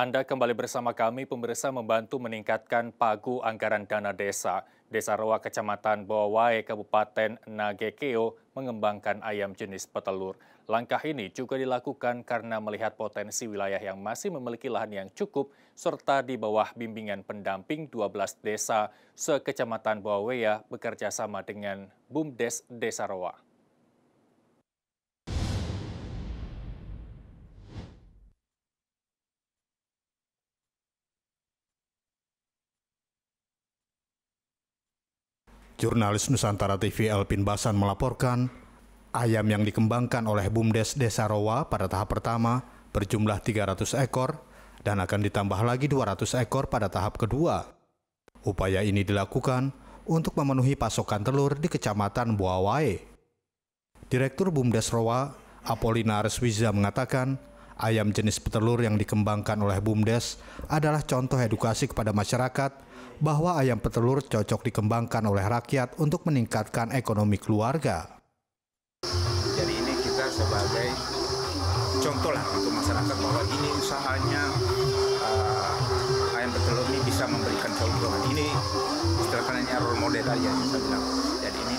Anda kembali bersama kami, pemirsa membantu meningkatkan pagu anggaran dana desa. Desa Roa Kecamatan Bawawai, Kabupaten Nagekeo mengembangkan ayam jenis petelur. Langkah ini juga dilakukan karena melihat potensi wilayah yang masih memiliki lahan yang cukup serta di bawah bimbingan pendamping 12 desa sekecamatan Bawaya bekerja sama dengan BUMDes Desa Roa. Jurnalis Nusantara TV Elpin Basan melaporkan, ayam yang dikembangkan oleh BUMDes Desa Rowa pada tahap pertama berjumlah 300 ekor dan akan ditambah lagi 200 ekor pada tahap kedua. Upaya ini dilakukan untuk memenuhi pasokan telur di Kecamatan Buawai. Direktur BUMDes Rowa, Apolinaris Wiza mengatakan, Ayam jenis petelur yang dikembangkan oleh BUMDes adalah contoh edukasi kepada masyarakat bahwa ayam petelur cocok dikembangkan oleh rakyat untuk meningkatkan ekonomi keluarga. Jadi ini kita sebagai contoh lah untuk masyarakat bahwa ini usahanya uh, ayam petelur ini bisa memberikan keuntungan. Ini istilahnya role model aja saya bilang. Jadi ini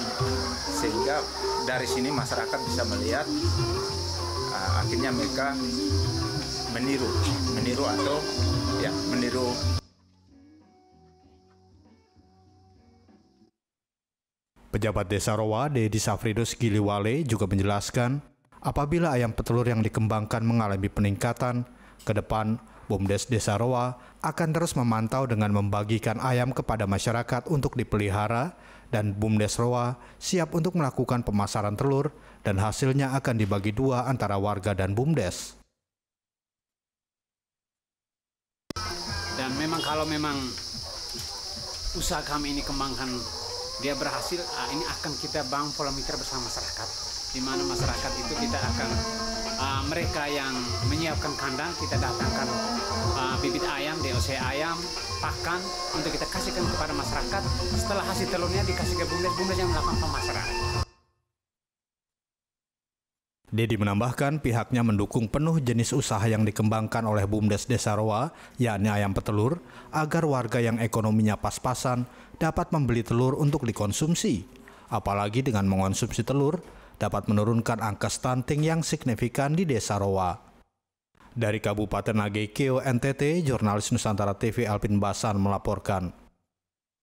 sehingga dari sini masyarakat bisa melihat akhirnya mereka meniru meniru atau ya meniru Pejabat Desa Rowa, Dedi Safridus Giliwale juga menjelaskan, apabila ayam petelur yang dikembangkan mengalami peningkatan, ke depan Bumdes Desa Roa akan terus memantau dengan membagikan ayam kepada masyarakat untuk dipelihara dan Bumdes Roa siap untuk melakukan pemasaran telur dan hasilnya akan dibagi dua antara warga dan Bumdes. Dan memang kalau memang usaha kami ini kembangkan dia berhasil, ah, ini akan kita bangun pola mitra bersama masyarakat. Di mana masyarakat itu kita akan uh, mereka yang menyiapkan kandang kita datangkan uh, bibit ayam, DOC ayam, pakan untuk kita kasihkan kepada masyarakat. Setelah hasil telurnya dikasih ke bumdes, bumdes yang melakukan pemasaran. Dedi menambahkan pihaknya mendukung penuh jenis usaha yang dikembangkan oleh Bumdes Desa Roa, yakni ayam petelur, agar warga yang ekonominya pas-pasan dapat membeli telur untuk dikonsumsi. Apalagi dengan mengonsumsi telur, dapat menurunkan angka stunting yang signifikan di Desa Roa. Dari Kabupaten Nagekeo, NTT, jurnalis Nusantara TV Alpin Basan melaporkan.